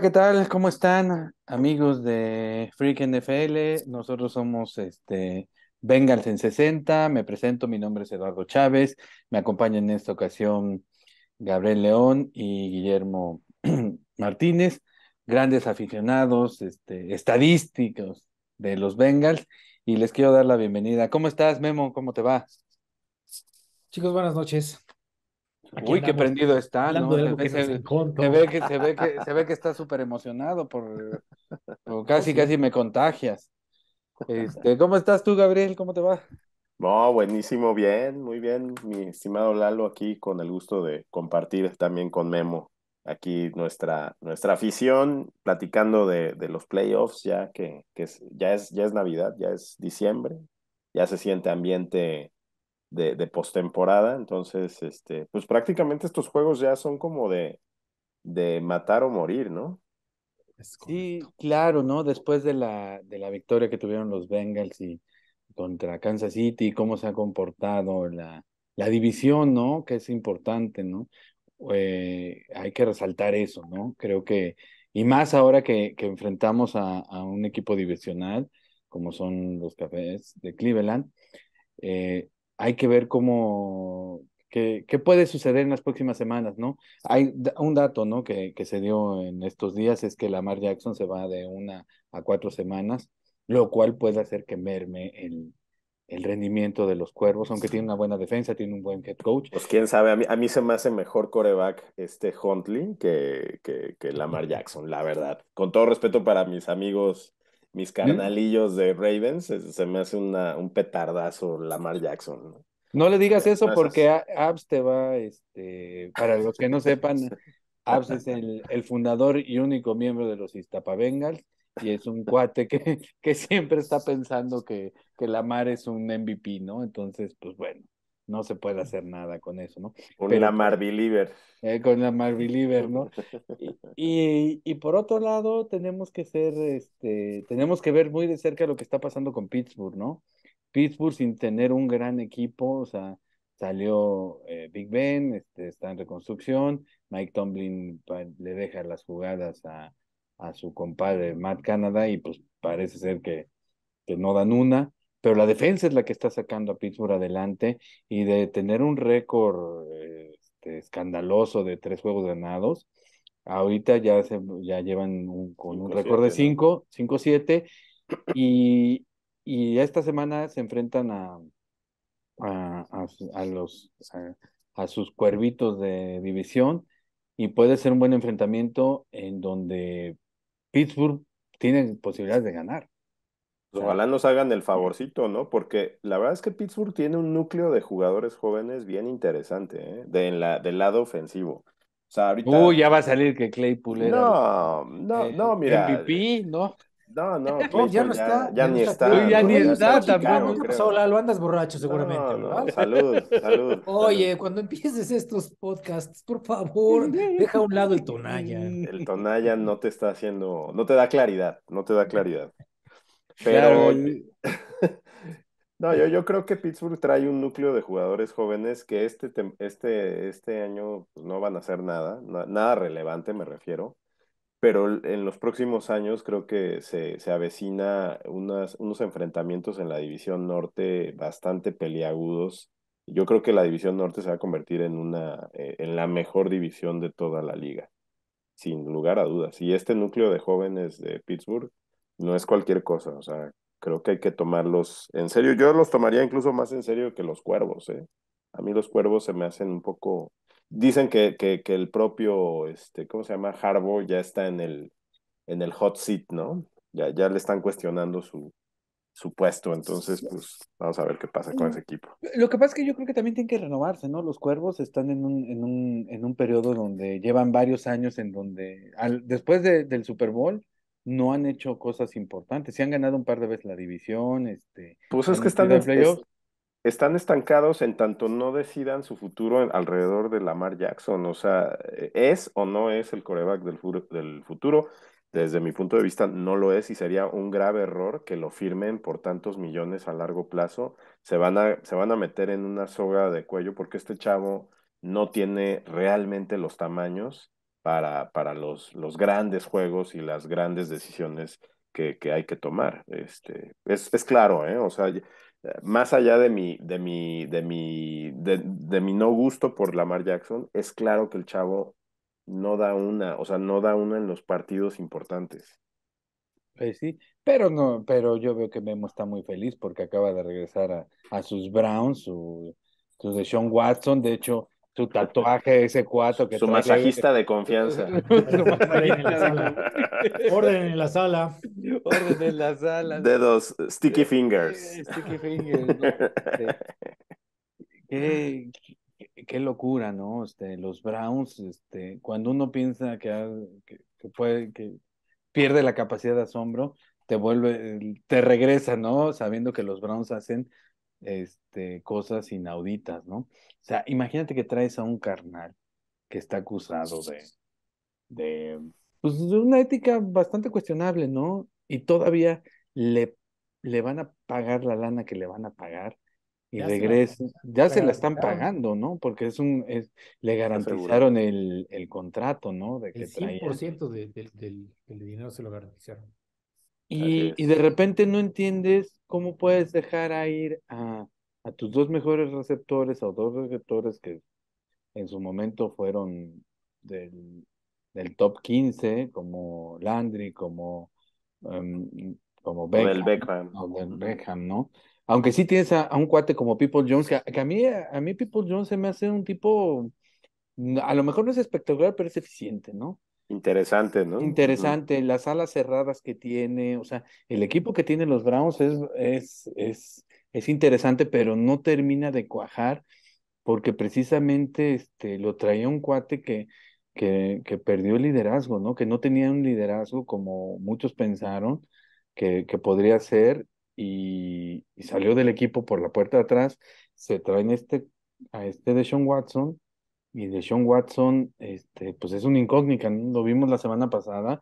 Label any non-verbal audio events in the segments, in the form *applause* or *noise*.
¿qué tal? ¿Cómo están, amigos de Freak NFL? Nosotros somos este Bengals en 60. Me presento, mi nombre es Eduardo Chávez. Me acompaña en esta ocasión Gabriel León y Guillermo *clears throat* Martínez, grandes aficionados, este, estadísticos de los Bengals. Y les quiero dar la bienvenida. ¿Cómo estás, Memo? ¿Cómo te va? Chicos, buenas noches. Uy, qué prendido está, ¿no? Se ve, que, se, está súper emocionado por, *laughs* oh, casi, casi me contagias. Este, ¿Cómo estás tú, Gabriel? ¿Cómo te va? No, buenísimo, bien, muy bien, mi estimado Lalo, aquí con el gusto de compartir también con Memo aquí nuestra, nuestra afición, platicando de, los playoffs, ya que, ya, es, ya es Navidad, ya es diciembre, ya se siente ambiente de, postemporada. Entonces, este, pues prácticamente estos juegos ya son como de, de matar o morir, ¿no? Sí, claro, ¿no? Después de la, de la victoria que tuvieron los Bengals y contra Kansas City, cómo se ha comportado la, la división, ¿no? Que es importante, ¿no? Eh, hay que resaltar eso, ¿no? Creo que, y más ahora que, enfrentamos a, a, un equipo divisional, como son los cafés de Cleveland, eh, hay que ver cómo, qué, qué, puede suceder en las próximas semanas, ¿no? Hay un dato, ¿no? Que, que se dio en estos días es que Lamar Jackson se va de una a cuatro semanas, lo cual puede hacer que merme el, rendimiento de los cuervos, aunque tiene una buena defensa, tiene un buen head coach. Pues quién sabe, a mí, a mí se me hace mejor coreback este Huntley que, que, que Lamar Jackson, la verdad. Con todo respeto para mis amigos mis carnalillos de Ravens, se me hace una, un petardazo Lamar Jackson. No, le digas eso porque Abs te va, este, para los que no sepan, Abs es el, el, fundador y único miembro de los Iztapa y es un cuate que, que siempre está pensando que, que Lamar es un MVP, ¿no? Entonces, pues bueno no se puede hacer nada con eso, ¿no? Con la Mar Eh, con la Marveliver, ¿no? *laughs* Y, por otro lado, tenemos que ser, este, tenemos que ver muy de cerca lo que está pasando con Pittsburgh, ¿no? Pittsburgh sin tener un gran equipo, o sea, salió eh, Big Ben, este, está en reconstrucción, Mike Tomlin le deja las jugadas a, a su compadre Matt Canada y pues parece ser que, que no dan una pero la defensa es la que está sacando a Pittsburgh adelante y de tener un récord este, escandaloso de tres juegos ganados, ahorita ya, ya llevan un, con un récord de cinco cinco 7 y, esta semana se enfrentan a, a, los, a sus cuervitos de división y puede ser un buen enfrentamiento en donde Pittsburgh tiene posibilidades de ganar. Ojalá nos hagan el favorcito, ¿no? Porque la verdad es que Pittsburgh tiene un núcleo de jugadores jóvenes bien interesante, ¿eh? de la, del lado ofensivo. O sea, Uy, ya va a salir que Claypool era. No, no, eh, no, mira. MVP, ¿no? No, no, este ya no está. Ya, ni está. ya ni está, tampoco. Lo andas borracho seguramente. No, salud, salud. *laughs* Oye, cuando empieces estos podcasts, por favor, deja a un lado el Tonaya. El Tonaya no te está haciendo, no te da claridad, no te da claridad. Pero. *laughs* no, yo, yo creo que Pittsburgh trae un núcleo de jugadores jóvenes que este, este, este año pues, no van a hacer nada, nada relevante, me refiero. Pero en los próximos años creo que se, se avecina unas, unos enfrentamientos en la división norte bastante peliagudos. Yo creo que la división norte se va a convertir en, una, eh, en la mejor división de toda la liga sin lugar a dudas. Y este núcleo de jóvenes de Pittsburgh no es cualquier cosa, o sea, creo que hay que tomarlos en serio. Yo los tomaría incluso más en serio que los cuervos, ¿eh? A mí los cuervos se me hacen un poco... Dicen que, que, que el propio, este, ¿cómo se llama? Harbo ya está en el, en el hot seat, ¿no? Ya, ya le están cuestionando su, su puesto. Entonces, pues vamos a ver qué pasa con mm, ese equipo. Lo que pasa es que yo creo que también tienen que renovarse, ¿no? Los cuervos están en un, en un, en un periodo donde llevan varios años en donde, al, después del Super Bowl, no han hecho cosas importantes. Se han ganado un par de veces la división. Este, pues es que están, están estancados en tanto no decidan su futuro alrededor de Lamar Jackson. O sea, eh, ¿es o no es el coreback del, del futuro? Desde mi punto de vista, no lo es y sería un grave error que lo firmen por tantos millones a largo plazo. Se van a, se van a meter en una soga de cuello porque este chavo no tiene realmente los tamaños para, para los, los grandes juegos y las grandes decisiones que, que hay que tomar. Este, es, claro, ¿eh? o sea, más allá de mi, de mi, de mi, de, de mi no gusto por Lamar Jackson, es claro que el chavo no da una, o sea, no da una en los partidos importantes. Pues sí, pero no, pero yo veo que Memo está muy feliz porque acaba de regresar a, sus Browns, su, su de Sean Watson. De hecho, su tatuaje ese cuatro que su masajista de confianza. *laughs* Orden en la sala. Orden en la sala. Dedos, sticky eh, fingers. Eh, sticky fingers. Qué, locura, ¿no? Este, los Browns, este, cuando uno piensa que, que pierde la capacidad de asombro, te vuelve, te regresa, ¿no? Sabiendo que los Browns hacen este, cosas inauditas, ¿no? O sea, imagínate que traes a un carnal que está acusado de, de, pues, de una ética bastante cuestionable, ¿no? Y todavía le, le van a pagar la lana que le van a pagar y ya ya se la están pagando, ¿no? Porque es un, es, le garantizaron el, el contrato, ¿no? el 100% del dinero se lo garantizaron. Y, de repente no entiendes cómo puedes dejar a ir a, tus dos mejores receptores o dos receptores que en su momento fueron del, del top 15, como Landry, como, em, como Beckham, O Beckham, ¿no? Aunque sí tienes a, un cuate como People Jones, que, a, mí, a mí People Jones se me hace un tipo, a lo mejor no es espectacular, pero es eficiente, ¿no? Interesante, ¿no? Interesante, las alas cerradas que tiene, o sea, el equipo que tiene los Browns es, es, es, es interesante, pero no termina de cuajar, porque precisamente este, lo traía un cuate que, que, que perdió el liderazgo, ¿no? Que no tenía un liderazgo como muchos pensaron que, que podría ser, y, y salió del equipo por la puerta de atrás, se traen este, a este Deshaun Watson, y de Sean Watson, este, pues es una incógnita, lo vimos la semana pasada,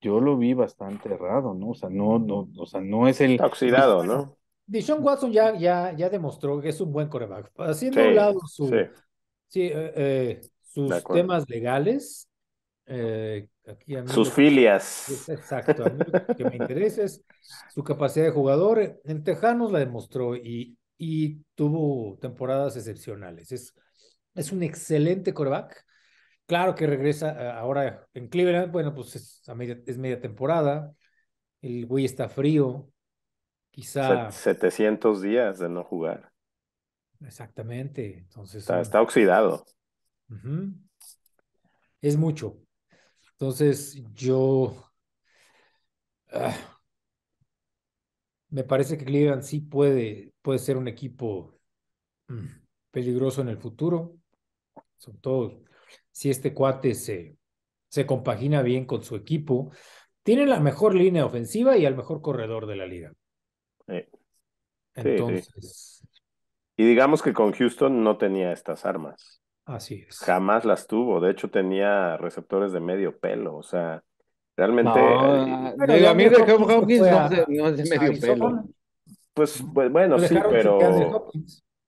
yo lo vi bastante errado, ¿no? O sea, no, no, o sea, no es el... oxidado, ¿no? Deshaun Watson ya, ya, ya demostró que es un buen coreback. Haciendo un lado eh, eh, sus temas legales, eh, sus filias. Exacto, a mí lo que me interesa es su capacidad de jugador. En Tejanos la demostró y, y tuvo temporadas excepcionales. Es, es un excelente coreback. Claro que regresa eh, ahora en Cleveland, bueno, pues es, media, es media temporada, el güey está frío, quizá... 700 días de no jugar. Exactamente, entonces... Está, oxidado. Es mucho. Entonces yo... Ah, me parece que Cleveland sí puede, puede ser un equipo mm, peligroso en el futuro son todos. Si este cuate se, se compagina bien con su equipo, tiene la mejor línea ofensiva y el mejor corredor de la liga. Entonces. Y digamos que con Houston no tenía estas armas. Así es. Jamás las tuvo. De hecho, tenía receptores de medio pelo. O sea, realmente. Eh, a mí de no, es de medio pelo. Pues, bueno, sí, pero.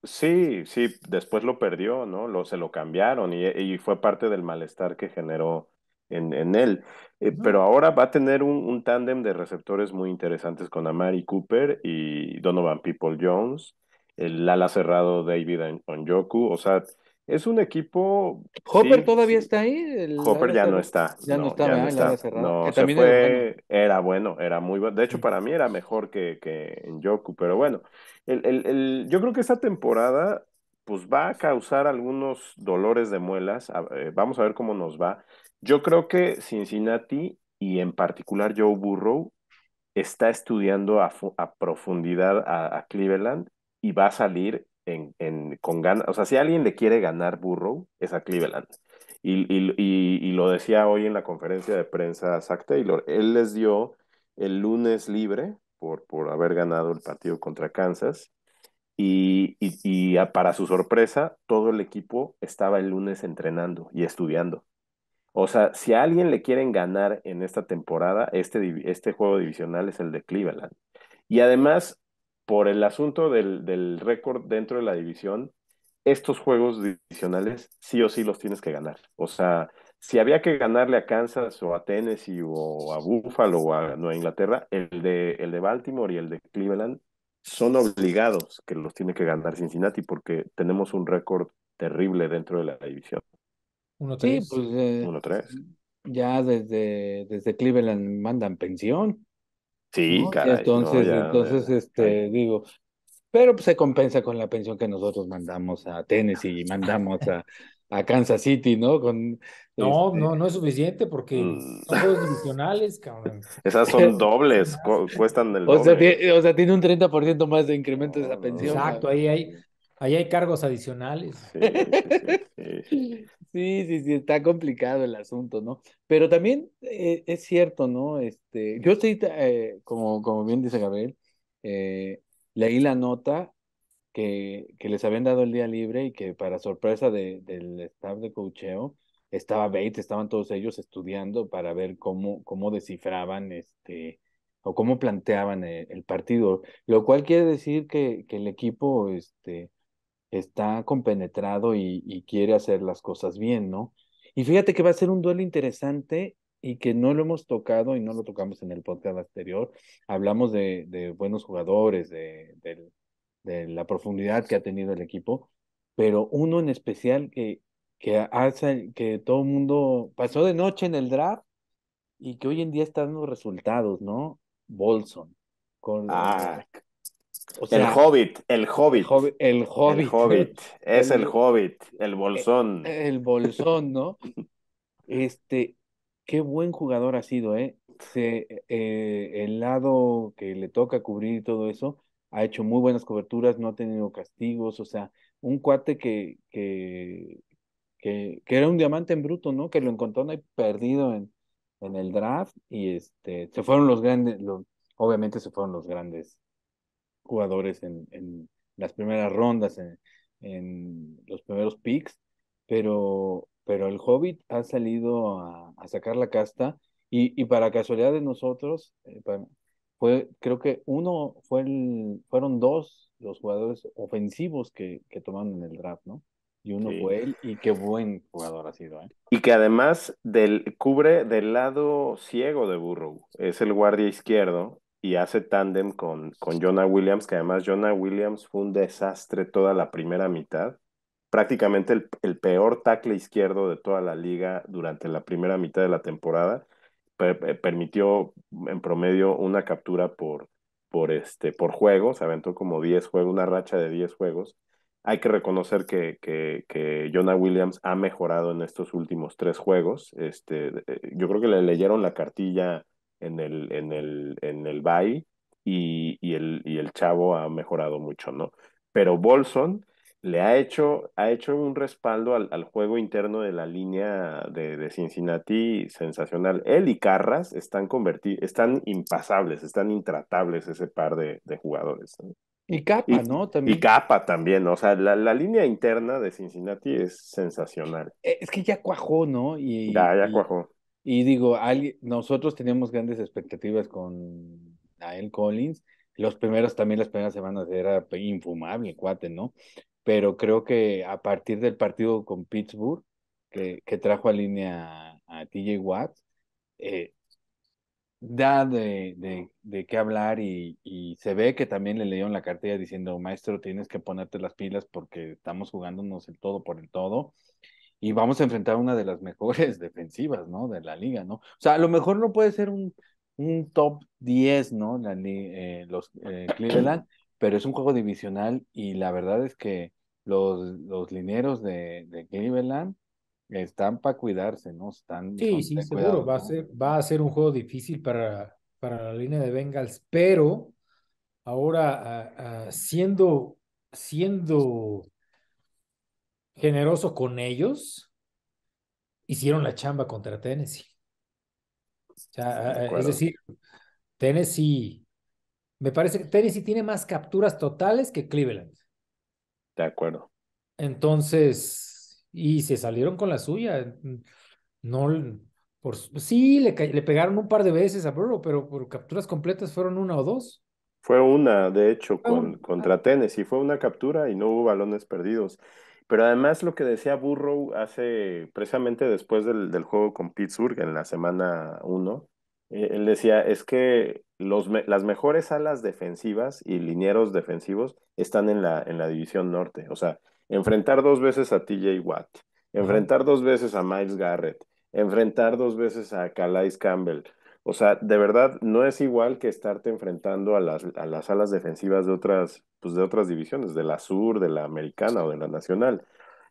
Sí, sí, después lo perdió, ¿no? Lo, se lo cambiaron y, fue parte del malestar que generó en, en él. Eh, pero ahora va a tener un, un tándem de receptores muy interesantes con Amari Cooper y Donovan People Jones, el ala cerrado David Onyoku. O sea, es un equipo. ¿Hopper todavía está ahí? Hopper ya no está. Ya no, está, ya no que era, bueno. era muy bueno. De hecho, para mí era mejor que, que en Yoku, pero bueno. El, yo creo que esta temporada pues va a causar algunos dolores de muelas. Eh, vamos a ver cómo nos va. Yo creo que Cincinnati y en particular Joe Burrow está estudiando a, profundidad a Cleveland y va a salir en, con ganas, o sea, si alguien le quiere ganar Burrow, es a Cleveland. Y, lo decía hoy en la conferencia de prensa Zach Taylor, él les dio el lunes libre por, por haber ganado el partido contra Kansas. Y, para su sorpresa, todo el equipo estaba el lunes entrenando y estudiando. O sea, si alguien le quieren ganar en esta temporada, este, este juego divisional es el de Cleveland. Y además, por el asunto del, récord dentro de la división, estos juegos divisionales sí o sí los tienes que ganar. O sea, si había que ganarle a Kansas o a Tennessee o a Buffalo o a Nueva Inglaterra, el de, el de Baltimore y el de Cleveland son obligados que los tiene que ganar Cincinnati porque tenemos un récord terrible dentro de la división. Uno tres. Sí, pues, eh, ya desde Cleveland mandan pensión. Sí, Entonces, entonces este, digo, pero pues, se compensa con la pensión que nosotros mandamos a Tennessee y mandamos a, a Kansas City, ¿no? Con, no, este, no, no es suficiente porque mm. son dos divisionales, cabrón. *laughs* Esas son dobles, *laughs* cuestan el o doble. Sea, o sea, tiene un 30% más de incremento de esa pensión. Exacto, ahí hay, Ahí hay cargos adicionales. *laughs* Sí, sí, sí, está complicado el asunto, ¿no? Pero también eh, es cierto, ¿no? Este, yo estoy, eh, como, como bien dice Gabriel, eh, leí la nota que, que les habían dado el día libre y que para sorpresa de, del staff de cocheo, estaba Bates, estaban todos ellos estudiando para ver cómo, cómo descifraban este, o cómo planteaban el, partido, lo cual quiere decir que, que el equipo, este, está compenetrado y, quiere hacer las cosas bien, ¿no? Y fíjate que va a ser un duelo interesante y que no lo hemos tocado y no lo tocamos en el podcast anterior. Hablamos de, buenos jugadores, de, la profundidad que ha tenido el equipo, pero uno en especial que, que todo el mundo pasó de noche en el draft y que hoy en día está dando resultados, ¿no? Bolson. Con, ah, el Hobbit, el Hobbit. el Hobbit. *laughs* Es el, Hobbit, el bolsón. Eh, el, bolsón, ¿no? Este, qué buen jugador ha sido, ¿eh? Se, eh, El lado que le toca cubrir y todo eso, ha hecho muy buenas coberturas, no ha tenido castigos, o sea, un cuate que, que, que, era un diamante en bruto, ¿no? Que lo encontró ahí perdido en, en el draft y este, se fueron los grandes, los, obviamente se fueron los grandes jugadores en, en las primeras rondas, en, en, los primeros picks, pero, pero el Hobbit ha salido a, sacar la casta y, para casualidad de nosotros, eh, fue, creo que uno fue el, fueron dos los jugadores ofensivos que, que tomaron en el draft, ¿no? Y uno fue él, y qué buen jugador ha sido. ¿eh? Y que además del, cubre del lado ciego de Burrow, es el guardia izquierdo, y hace tándem con, con Jonah Williams, que además Jonah Williams fue un desastre toda la primera mitad. Prácticamente el, peor tackle izquierdo de toda la liga durante la primera mitad de la temporada. permitió en promedio una captura por, por, este, por juego, se aventó como 10 juegos, una racha de 10 juegos. Hay que reconocer que, que, que, Jonah Williams ha mejorado en estos últimos tres juegos. Este, eh, yo creo que le leyeron la cartilla en el, en el, en el bay y, el, y el chavo ha mejorado mucho, ¿no? Pero Bolson le ha hecho, ha hecho un respaldo al, juego interno de la línea de, Cincinnati sensacional. Él y Carras están, están impasables, están intratables ese par de, jugadores. Y Capa, ¿no? Y Capa también, o sea, la, línea interna de Cincinnati es sensacional. Es que ya cuajó, ¿no? Y, ya, ya cuajó. Y digo, alguien, nosotros teníamos grandes expectativas con Nael Collins. Los primeros, también las primeras semanas era infumable, cuate, ¿no? Pero creo que a partir del partido con Pittsburgh, que, trajo a línea a TJ Watts, eh, da de, qué hablar y, y, se ve que también le en la cartilla diciendo, maestro, tienes que ponerte las pilas porque estamos jugándonos el todo por el todo y vamos a enfrentar una de las mejores *laughs* defensivas, ¿no? De la liga, ¿no? O sea, a lo mejor no puede ser un, un top 10, ¿no? Eh, los eh, Cleveland, pero es un juego divisional y la verdad es que los, los lineros de, de Cleveland están para cuidarse, ¿no? Están, sí, sí, seguro. va, a ser, va a ser un juego difícil para, para la línea de Bengals, pero ahora siendo, siendo generoso con ellos, hicieron la chamba contra Tennessee. Eh, es decir, Tennessee, me parece que Tennessee tiene más capturas totales que Cleveland. De acuerdo. Entonces, y se salieron con la suya. No, por, sí, le, le pegaron un par de veces a Burrow, pero por capturas completas fueron una o dos. Fue una, de hecho, contra Tennessee. Fue una captura y no hubo balones perdidos. Pero además lo que decía Burrow hace precisamente después del, juego con Pittsburgh en la semana 1, eh, él decía es que las mejores alas defensivas y linieros defensivos están en la, en la división norte. O sea, enfrentar dos veces a TJ Watt, enfrentar dos veces a Miles Garrett, enfrentar dos veces a Calais Campbell, o sea, de verdad no es igual que estarte enfrentando a las, las alas defensivas de otras, pues de otras divisiones, de la sur, de la americana o de la nacional.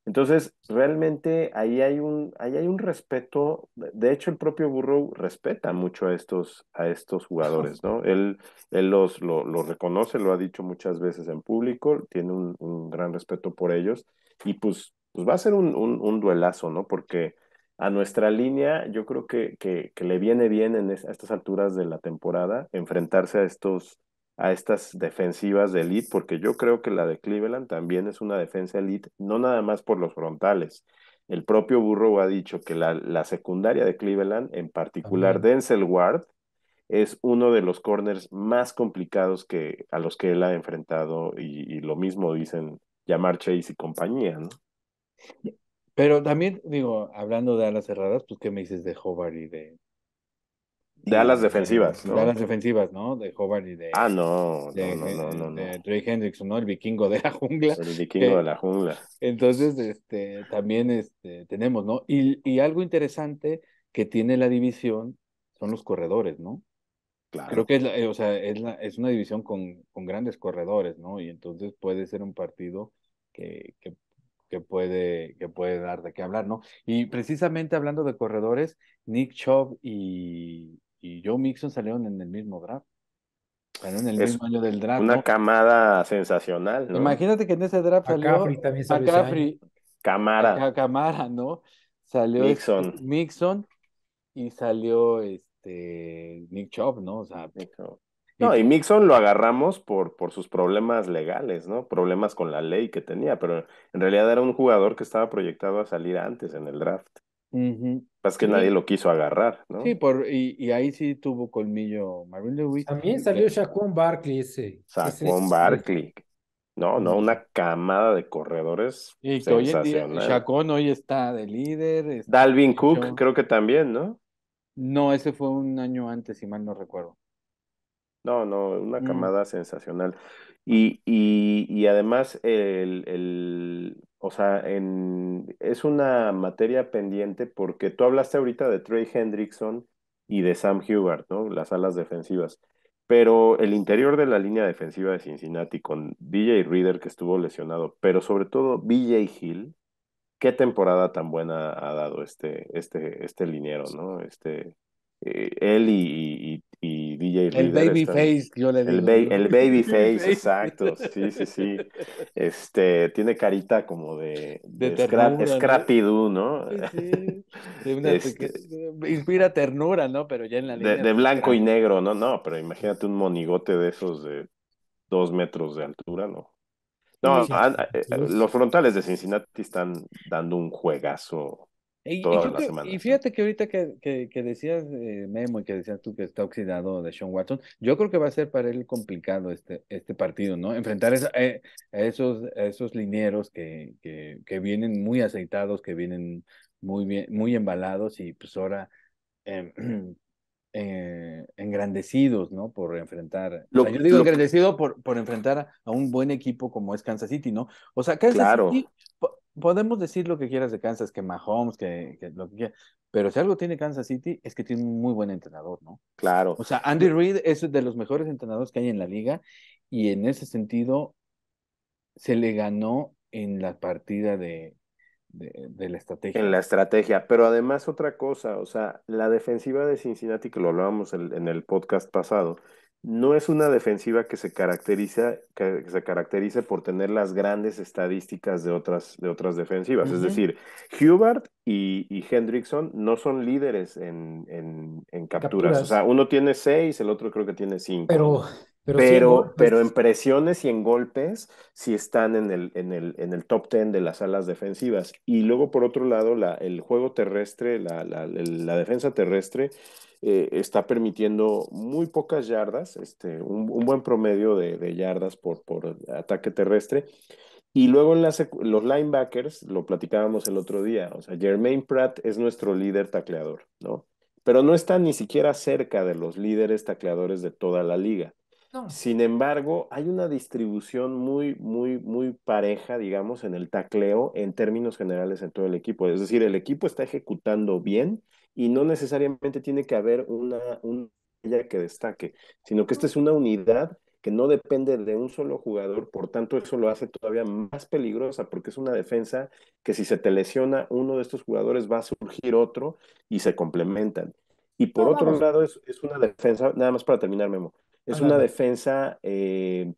Entonces, realmente ahí hay un, hay un respeto. De hecho, el propio Burrow respeta mucho a estos, a estos jugadores, *laughs* ¿no? Él, él los lo, reconoce, lo ha dicho muchas veces en público, tiene un, gran respeto por ellos. Y pues, pues va a ser un, un duelazo, ¿no? Porque a nuestra línea, yo creo que, que, que le viene bien en a estas alturas de la temporada enfrentarse a, estos, a estas defensivas de elite, porque yo creo que la de Cleveland también es una defensa elite, no nada más por los frontales. El propio Burrow ha dicho que la, la secundaria de Cleveland, en particular Denzel Ward, es uno de los corners más complicados que, a los que él ha enfrentado y, lo mismo dicen Yamar Chase y compañía, ¿no? Pero también, digo, hablando de alas cerradas, pues, ¿qué me dices de Hobart y de. De alas este, defensivas, ¿no? De alas defensivas, ¿no? De Hobart y de. Ah, no, no, no, no, De Trey Hendricks, ¿no? El vikingo de la jungla. El vikingo de eh, la jungla. Entonces, este, también este, tenemos, ¿no? Y, y algo interesante que tiene la división son los corredores, ¿no? Claro. Creo que es, eh, o sea, es, la, es una división con, con, grandes corredores, ¿no? Y entonces puede ser un partido que, que que puede, que puede dar de qué hablar, ¿no? Y precisamente hablando de corredores, Nick Chubb y, y Joe Mixon salieron en el mismo draft. Salieron en el mismo año del draft. Una camada sensacional, ¿no? Imagínate que en ese draft salió. Camara. Camara, ¿no? Salió Mixon. Mixon y salió este Nick Chubb, ¿no? O sea, no, y Mixon lo agarramos por, por sus problemas legales, ¿no? Problemas con la ley que tenía, pero en realidad era un jugador que estaba proyectado a salir antes en el draft. Uh Es que nadie lo quiso agarrar, ¿no? Sí, por, y, ahí sí tuvo colmillo Marvin Lewis. También salió Shaquon Barkley ese. Shaquon Barkley. No, no, una camada de corredores. Y que hoy hoy está de líder. Dalvin Cook, creo que también, ¿no? No, ese fue un año antes, si mal no recuerdo. No, no, una mm. camada sensacional. Y, y, y además, el, o sea, en, es una materia pendiente porque tú hablaste ahorita de Trey Hendrickson y de Sam Hubert, ¿no? Las alas defensivas. Pero el interior de la línea defensiva de Cincinnati con DJ Reader que estuvo lesionado, pero sobre todo BJ Hill, qué temporada tan buena ha dado este, este, este liniero, ¿no? Este, eh, él y, DJ El face, yo le digo. *laughs* El, baby exacto. Sí, sí, sí. Este, tiene carita como de, de, ¿no? Doo, ¿no? Sí, *laughs* este inspira ternura, ¿no? Pero ya en la De, blanco y negro, ¿no? No, pero imagínate un monigote de esos de dos metros de altura, ¿no? No, eh, los frontales de Cincinnati están dando un juegazo y, fíjate que ahorita que, que, decías eh, Memo y que decías tú que está oxidado de Sean Watson, yo creo que va a ser para él complicado este, este partido, ¿no? Enfrentar eh, a esos, esos linieros que, que, vienen muy aceitados, que vienen muy bien, muy embalados y pues ahora em, *clears throat* eh, engrandecidos, ¿no? Por enfrentar. yo digo engrandecido por, por enfrentar a un buen equipo como es Kansas City, ¿no? O sea, Kansas claro. City podemos decir lo que quieras de Kansas, que Mahomes, que, que lo que quieras, pero si algo tiene Kansas City es que tiene un muy buen entrenador, ¿no? Claro. O sea, Andy Reid es de los mejores entrenadores que hay en la liga y en ese sentido se le ganó en la partida de, de, la estrategia. En la estrategia, pero además otra cosa, o sea, la defensiva de Cincinnati, que lo hablábamos en el podcast pasado, no es una defensiva que se caracteriza, que se caracterice por tener las grandes estadísticas de otras, de otras defensivas. Es decir, Hubert y, Hendrickson no son líderes en, en, en capturas. O sea, uno tiene seis, el otro creo que tiene cinco. Pero pero, pero, en presiones y en golpes sí están en el, el, en el top ten de las alas defensivas. Y luego, por otro lado, la, el juego terrestre, la, defensa terrestre eh, está permitiendo muy pocas yardas, este, un, buen promedio de, yardas por, por, ataque terrestre. Y luego los linebackers, lo platicábamos el otro día, o sea, Jermaine Pratt es nuestro líder tacleador, ¿no? Pero no está ni siquiera cerca de los líderes tacleadores de toda la liga. Sin embargo, hay una distribución muy, muy, muy pareja, digamos, en el tacleo en términos generales en todo el equipo. Es decir, el equipo está ejecutando bien y no necesariamente tiene que haber una, que destaque, sino que esta es una unidad que no depende de un solo jugador, por tanto eso lo hace todavía más peligrosa porque es una defensa que si se te lesiona uno de estos jugadores va a surgir otro y se complementan. Y por otro lado es, una defensa, nada más para terminar Memo, es una defensa eh,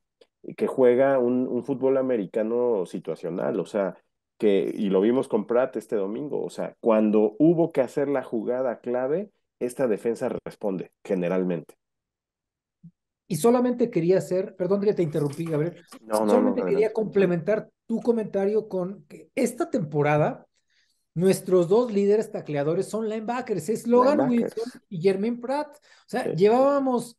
que juega un, fútbol americano situacional, o sea, que, y lo vimos con Pratt este domingo, o sea, cuando hubo que hacer la jugada clave, esta defensa responde generalmente. Y solamente quería hacer, perdón que te interrumpí, Gabriel, solamente quería complementar tu comentario con que esta temporada nuestros dos líderes tacleadores son linebackers, es Logan Wilson y Germain Pratt. O sea, llevábamos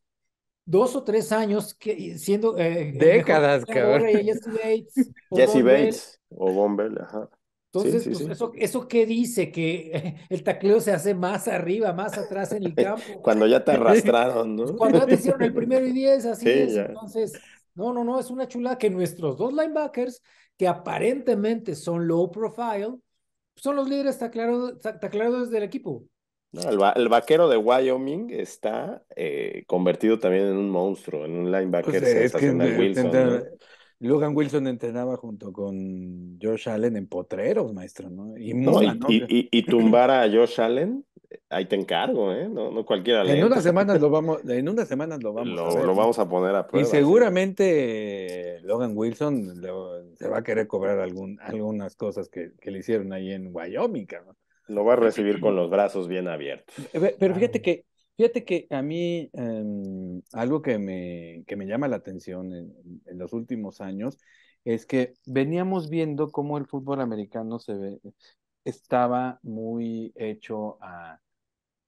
dos o tres años que, siendo... Eh, Décadas, cabrón. Jesse Bates. *laughs* Bates o Bomber ajá. Entonces, pues, Eso, ¿eso qué dice? Que *laughs* el tacleo se hace más arriba, más atrás en el *laughs* campo. Cuando ya te arrastraron, ¿no? Pues, cuando ya te hicieron el primero y diez, así es. Entonces, no, no, no, es una chula que nuestros dos linebackers, que aparentemente son low profile, son los líderes tacleadores del equipo el, vaquero de Wyoming está eh, convertido también en un monstruo, en un linebacker pues, eh, Logan Wilson entrenaba junto con Josh Allen en potreros, maestro, ¿no? Y, tumbar a Josh Allen, ahí te encargo, ¿eh? No, cualquiera. En unas semanas lo vamos, en unas semanas lo vamos. a vamos a poner a prueba. Y seguramente Logan Wilson se va a querer cobrar algún, algunas cosas que, que le hicieron ahí en Wyoming, cabrón. Lo va a recibir con los brazos bien abiertos. Eh, pero fíjate que, fíjate que a mí em, algo que me, que me llama la atención en, los últimos años es que veníamos viendo cómo el fútbol americano se ve, estaba muy hecho a,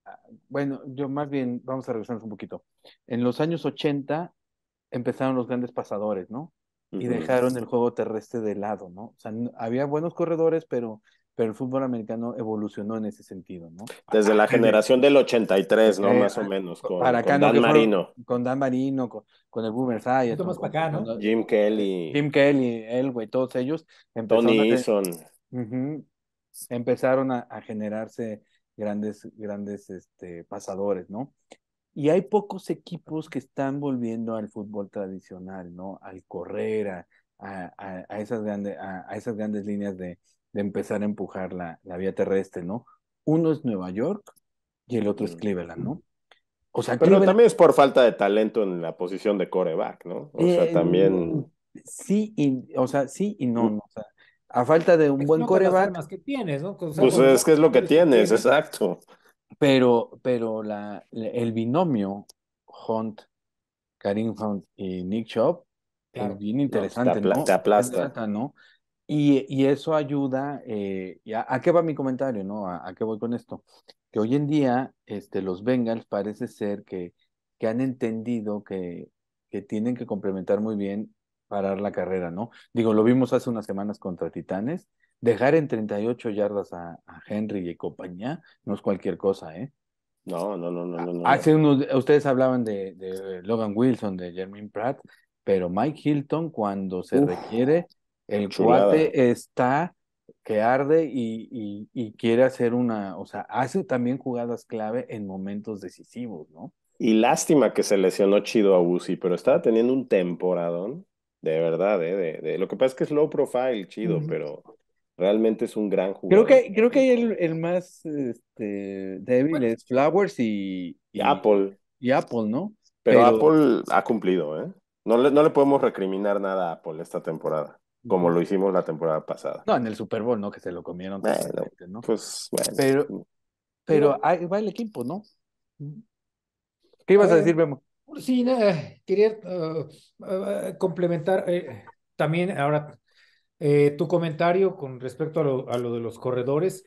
a bueno, yo más bien, vamos a regresarnos un poquito. En los años 80 empezaron los grandes pasadores, ¿no? y dejaron el juego terrestre de lado, ¿no? O sea, había buenos corredores, pero pero el fútbol americano evolucionó en ese sentido, ¿no? Desde la generación del 83, ¿no? Eh, más o menos, con, Dan Marino. con Dan Marino, con, el Boomer ¿no? Jim Kelly. Jim Kelly, güey, todos ellos. Tony Eason. empezaron a, generarse grandes, grandes este, pasadores, ¿no? Y hay pocos equipos que están volviendo al fútbol tradicional, ¿no? Al correr, a, a esas, grandes, a esas grandes líneas de de empezar a empujar la, vía terrestre, ¿no? Uno es Nueva York y el otro es mm. Cleveland, ¿no? O sea, Pero también es por falta de talento en la posición de coreback, ¿no? O sea, eh, también. Sí y, o sea, sí y no. Mm. o sea, a falta de un buen coreback. que tienes, ¿no? o sea, pues es que es lo que tienes, exacto. Pero, pero la, el binomio Hunt, Karim Hunt y Nick Chubb es bien interesante, ¿no? ¿no? Y, eso ayuda, eh, y a, qué va mi comentario? ¿no? ¿A, qué voy con esto? Que hoy en día este, los Bengals parece ser que, que han entendido que, que tienen que complementar muy bien parar la carrera, ¿no? Digo, lo vimos hace unas semanas contra Titanes, dejar en 38 yardas a, Henry y compañía no es cualquier cosa, ¿eh? No, no, no, no, no. Hace ustedes hablaban de, Logan Wilson, de Jermaine Pratt, pero Mike Hilton cuando se requiere el cuate está que arde y, quiere hacer una, o sea, hace también jugadas clave en momentos decisivos, ¿no? Y lástima que se lesionó chido a Uzi, pero estaba teniendo un temporadón, de verdad, ¿eh? De, lo que pasa es que es low profile, chido, pero realmente es un gran jugador. Creo que, creo que el, el más este, débil es Flowers y, Apple. Y Apple, ¿no? Pero, Apple ha cumplido, ¿eh? No no le podemos recriminar nada a Apple esta temporada como lo hicimos la temporada pasada. No, en el Super Bowl, ¿no? Que se lo comieron. ¿no? Pues bueno. Pero, pero ahí va el equipo, ¿no? ¿Qué ibas a, eh, decir, Memo? Sí, quería eh, eh, complementar también ahora tu comentario con respecto a lo, de los corredores.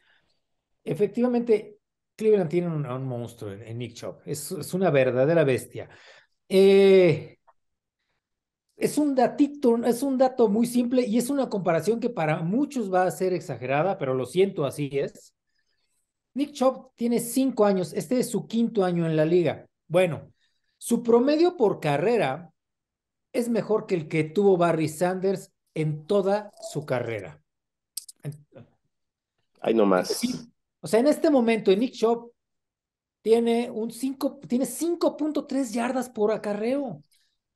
Efectivamente, Cleveland tiene un, monstruo en, Nick Chubb. Es, es, una verdadera bestia. Eh, es un es un dato muy simple y es una comparación que para muchos va a ser exagerada, pero lo siento, así es. Nick Chubb tiene cinco años, este es su quinto año en la liga. Bueno, su promedio por carrera es mejor que el que tuvo Barry Sanders en toda su carrera. Ay, no más. O sea, en este momento, Nick Chubb tiene un cinco, tiene 5.3 yardas por acarreo.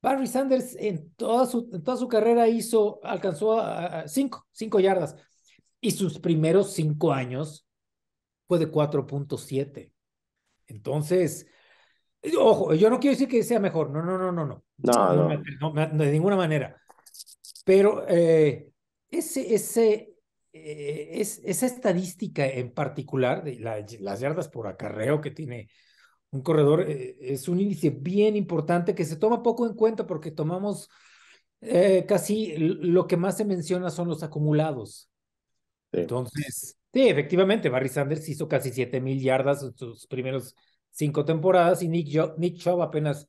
Barry Sanders en toda su, toda su carrera hizo, alcanzó a, cinco, cinco yardas. Y sus primeros cinco años fue de 4.7. Entonces, ojo, yo no quiero decir que sea mejor. No, no, no, no, no. No, no. no, de ninguna manera. Pero eh, ese, ese, eh, es, esa estadística en particular, de las yardas por acarreo que tiene un corredor eh, es un índice bien importante que se toma poco en cuenta porque tomamos eh, casi lo que más se menciona son los acumulados. Entonces, sí, efectivamente, Barry Sanders hizo casi 7 mil yardas en sus primeros cinco temporadas y Nick, Nick Chubb apenas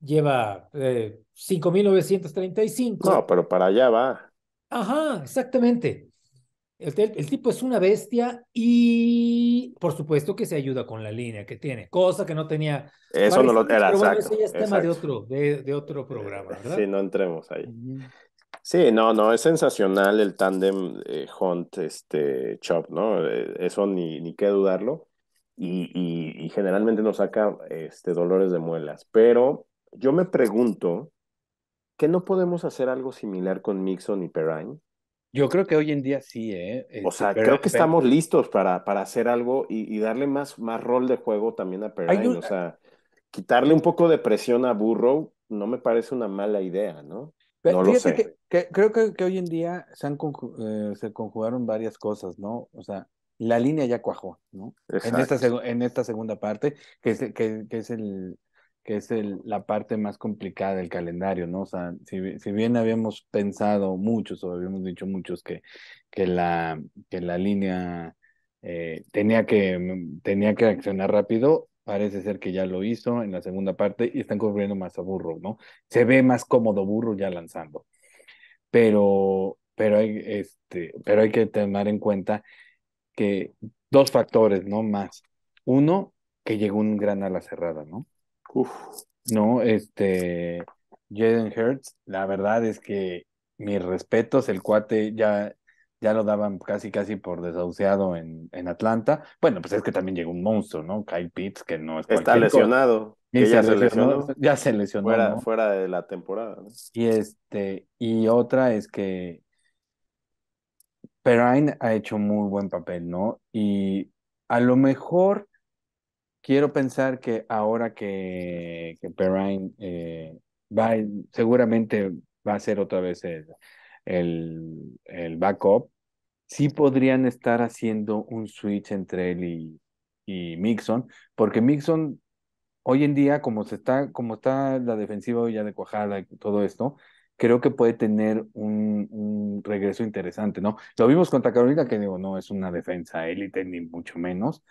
lleva eh, y 5.935. No, pero para allá va. Ajá, exactamente. El, tipo es una bestia y por supuesto que se ayuda con la línea que tiene, cosa que no tenía. Eso no lo era, es tema de otro, programa, eh, ¿verdad? Sí, no entremos ahí. Sí, no, no, es sensacional el tandem eh, Hunt, este, Chop, ¿no? Eh, eso ni, ni qué dudarlo. Y, y, generalmente nos saca este, dolores de muelas. Pero yo me pregunto, ¿qué no podemos hacer algo similar con Mixon y Perrine? Yo creo que hoy en día sí, ¿eh? O este, sea, creo que estamos listos para, para hacer algo y, darle más, más rol de juego también a Perrine. O sea, quitarle un poco de presión a Burrow no me parece una mala idea, ¿no? Pero, no Que, creo que, hoy en día se, eh, se conjugaron varias cosas, ¿no? O sea, la línea ya cuajó, ¿no? En esta, en esta segunda parte, que que, que es el, que es el, la parte más complicada del calendario, ¿no? O sea, si, bien habíamos pensado muchos o habíamos dicho muchos que, que, la, que la línea eh, tenía, que, mm, tenía que accionar rápido, parece ser que ya lo hizo en la segunda parte y están corriendo más a Burro, ¿no? Se ve más cómodo Burro ya lanzando. Pero, pero, hay, este, pero hay que tener en cuenta que dos factores, ¿no? Más. Uno, que llegó un gran ala cerrada, ¿no? no, este, Jaden Hertz. la verdad es que mis respetos, el cuate ya, ya lo daban casi, casi por desahuciado en, en Atlanta. Bueno, pues es que también llegó un monstruo, ¿no? Kyle Pitts, que no Está lesionado. ya, se lesionó, Fuera, de la temporada. Y, este, y otra es que Perrine ha hecho muy buen papel, ¿no? Y a lo mejor quiero pensar que ahora que, que eh, va, seguramente va a ser otra vez el, el, backup, sí podrían estar haciendo un switch entre él y, y Mixon, porque Mixon hoy en día, como, se está, como está la defensiva hoy ya de Cuajada y todo esto, creo que puede tener un, un, regreso interesante, ¿no? Lo vimos contra Carolina, que digo, no es una defensa élite, ni mucho menos,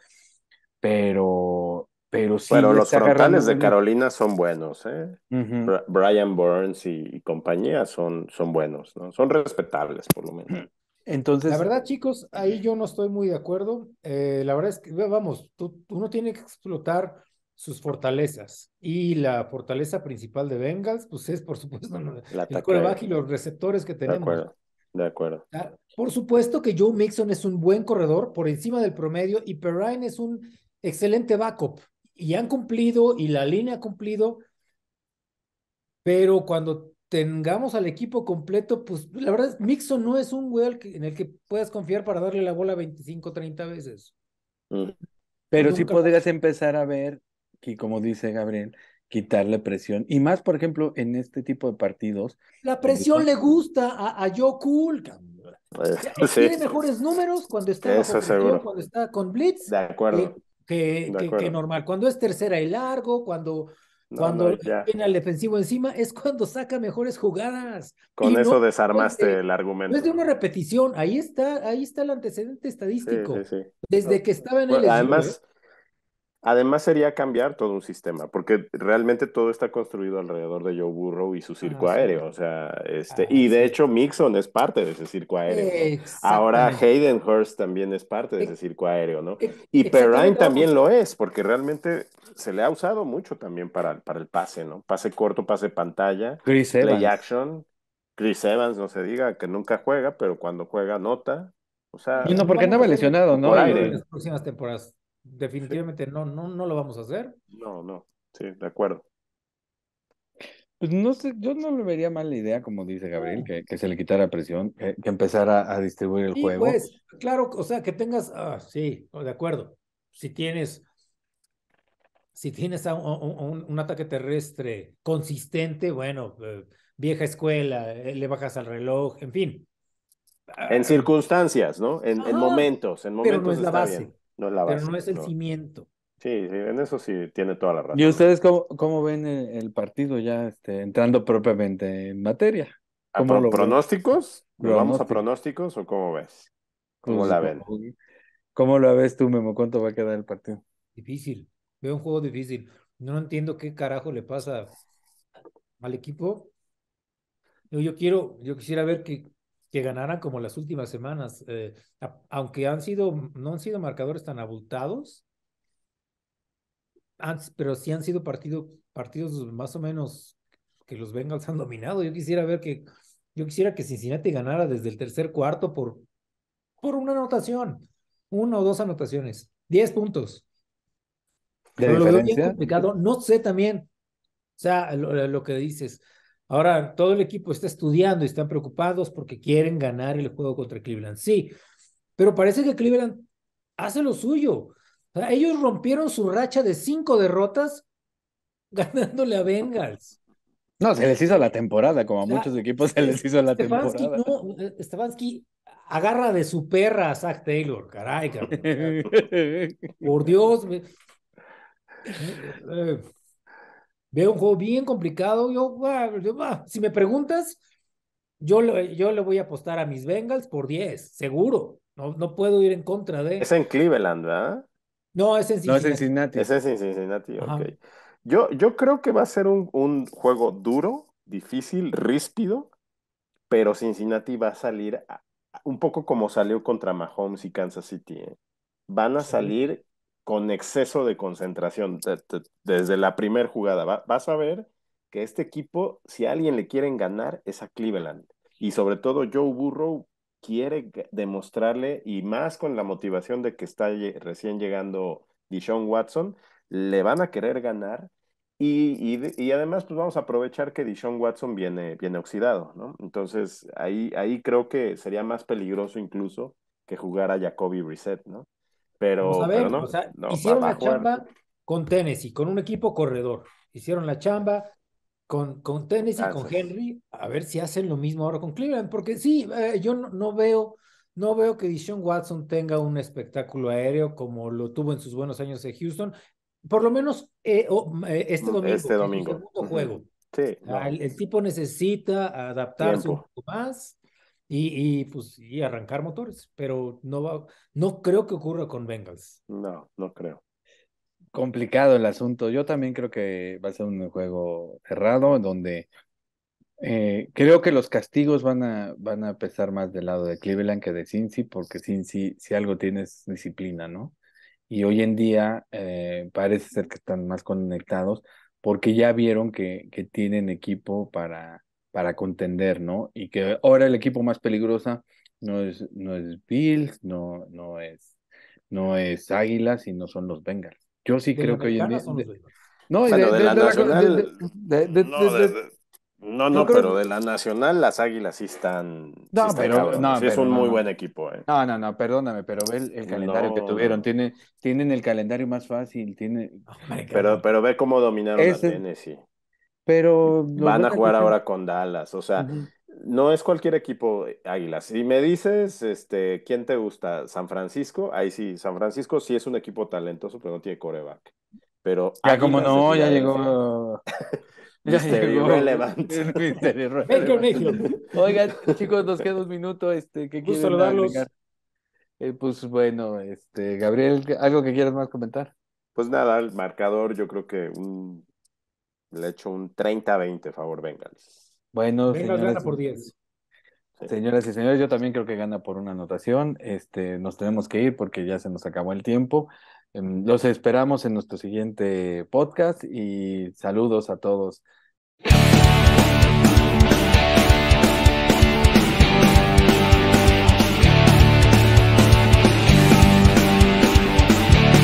pero pero sí pero los frontales de Carolina son buenos, ¿eh? Brian Burns y, compañía son, son buenos, ¿no? Son respetables, por lo menos. Entonces. La verdad, chicos, ahí yo no estoy muy de acuerdo. Eh, la verdad es que, vamos, uno tiene que explotar sus fortalezas. Y la fortaleza principal de Bengals, pues es, por supuesto, el coreback y los receptores que tenemos. De acuerdo. De acuerdo. Ah, por supuesto que Joe Mixon es un buen corredor por encima del promedio y Perrine es un excelente backup y han cumplido y la línea ha cumplido, pero cuando tengamos al equipo completo, pues la verdad, Mixon no es un güey en el que puedas confiar para darle la bola 25, 30 veces. Mm. Pues pero sí podrías empezar a ver, que como dice Gabriel, quitarle presión. Y más, por ejemplo, en este tipo de partidos. La pues, presión le gusta a, a Joe pues, Tiene mejores números cuando está, cuando está con Blitz. De acuerdo. Eh, que, normal. Cuando es tercera y largo, cuando cuando viene al defensivo encima, es cuando saca mejores jugadas. Con eso desarmaste el argumento. es de una repetición, ahí está, ahí está el antecedente estadístico. Desde que estaba en el Además, ¿eh? Además sería cambiar todo un sistema, porque realmente todo está construido alrededor de Joe Burrow y su ah, circo aéreo, o sea, este, ah, y de hecho Mixon es parte de ese circo aéreo. Ahora Hayden Hurst también es parte de e ese circo aéreo, ¿no? E y Perrine también lo es, porque realmente se le ha usado mucho también para, para el pase, ¿no? Pase corto, pase pantalla, Chris play action. Chris Evans, no se diga, que nunca juega, pero cuando juega nota. O sea, y no, porque andaba lesionado, ¿no? En las próximas temporadas definitivamente no, no, no lo vamos a hacer. No, no, sí, de acuerdo. Pues no sé, yo no le vería mal la idea, como dice Gabriel, que, se le quitara presión, que, empezara a distribuir el juego. Pues, claro, o sea, que tengas, ah, sí, de acuerdo. Si tienes, si tienes un, ataque terrestre consistente, bueno, eh, vieja escuela, eh, le bajas al reloj, en fin. En ah, circunstancias, ¿no? En, momentos, en momentos. Pero es la base. No Pero no es el cimiento. Sí, en eso sí tiene toda la razón. ¿Y ustedes cómo, cómo ven el, partido ya este, entrando propiamente en materia? ¿Cómo pronósticos? ¿Lo vamos a pronósticos o cómo ves? ¿Cómo pues, la ven? ¿Cómo, la ves tú, Memo? ¿Cuánto va a quedar el partido? Difícil. Veo un juego difícil. No entiendo qué carajo le pasa al equipo. Yo, yo quiero, yo quisiera ver que que ganaran como las últimas semanas, eh, aunque han sido, no han sido marcadores tan abultados, pero sí han sido partidos más o menos que los Bengals han dominado. Yo quisiera ver que, yo quisiera que Cincinnati ganara desde el tercer cuarto por, por una anotación, una o dos anotaciones, diez puntos. pero lo veo bien complicado, no sé también, o sea, lo que dices, Ahora todo el equipo está estudiando y están preocupados porque quieren ganar el juego contra Cleveland. Sí, pero parece que Cleveland hace lo suyo. ellos rompieron su racha de cinco derrotas *laughs* ganándole a Bengals. No, se les hizo la temporada, como a muchos equipos se les hizo la temporada. No, eh, agarra de su perra a Zach Taylor, caray, caray. Por Dios. *laughs* Eh, eh, Veo un juego bien complicado. Yo, si me preguntas, yo, yo le voy a apostar a mis Bengals por 10, seguro. No, no puedo ir en contra de. Es en Cleveland, ¿verdad? No, es en Cincinnati. es en Cincinnati. Es ok. Yo, yo creo que va a ser un, juego duro, difícil, ríspido, pero Cincinnati va a salir un poco como salió contra Mahomes y Kansas City. ¿eh? Van a salir con exceso de concentración desde la primera jugada. vas a ver que este equipo, si a alguien le quieren ganar, es a Cleveland. Y sobre todo Joe Burrow quiere demostrarle, y más con la motivación de que está recién llegando Dishon Watson, le van a querer ganar. Y, además, pues vamos a aprovechar que Dishon Watson viene, viene oxidado, ¿no? Entonces, ahí, ahí creo que sería más peligroso incluso que jugar a Jacoby Brissett, ¿no? Pero, hicieron la chamba con Tennessee, con un equipo corredor. Hicieron la chamba con, con Tennessee, con Henry, a ver si hacen lo mismo ahora con Cleveland, porque sí, eh, yo no, veo. No veo que Dishon Watson tenga un espectáculo aéreo como lo tuvo en sus buenos años en Houston. Por lo menos eh, eh, este mm, domingo. Este domingo. Ah, el juego. el, tipo necesita adaptarse un poco más y, y, pues, y arrancar motores, pero no, va, no creo que ocurra con Bengals. No, no creo. Complicado el asunto. Yo también creo que va a ser un juego cerrado donde eh, creo que los castigos van a, van a pesar más del lado de Cleveland que de Cincy, porque Cincy, si algo tienes, disciplina, ¿no? Y hoy en día eh, parece ser que están más conectados porque ya vieron que, que tienen equipo para, para contender, ¿no? Y que ahora el equipo más peligroso no es, no es Bills, no, no es no es Águilas y no son los Bengals. Yo sí creo que hoy en día. No, de, la No, pero de la nacional las Águilas sí están. No, pero, es un muy buen equipo. Eh. No, no, no, perdóname, pero ve el, calendario que tuvieron. Tienen, tienen el calendario más fácil. Tiene... Oh pero, pero ve cómo dominaron a Tennessee. Pero van a jugar ahora con Dallas, o sea, no es cualquier equipo eh, Águilas, Si me dices, este, ¿quién te gusta? San Francisco, ahí sí, San Francisco sí es un equipo talentoso, pero no tiene coreback. Pero ya como no, ya llegó. *laughs* *laughs* Ya llegó. relevante. *laughs* Oigan, chicos, nos queda un minutos, este, que quieren eh, pues bueno, este, Gabriel, ¿algo que quieras más comentar? Pues nada, el marcador, yo creo que un le echo un 30-20 favor Bengals. Bueno, señoras, por 10. Señoras y señores, yo también creo que gana por una anotación. Este, nos tenemos que ir porque ya se nos acabó el tiempo. Em, los esperamos en nuestro siguiente podcast y saludos a todos.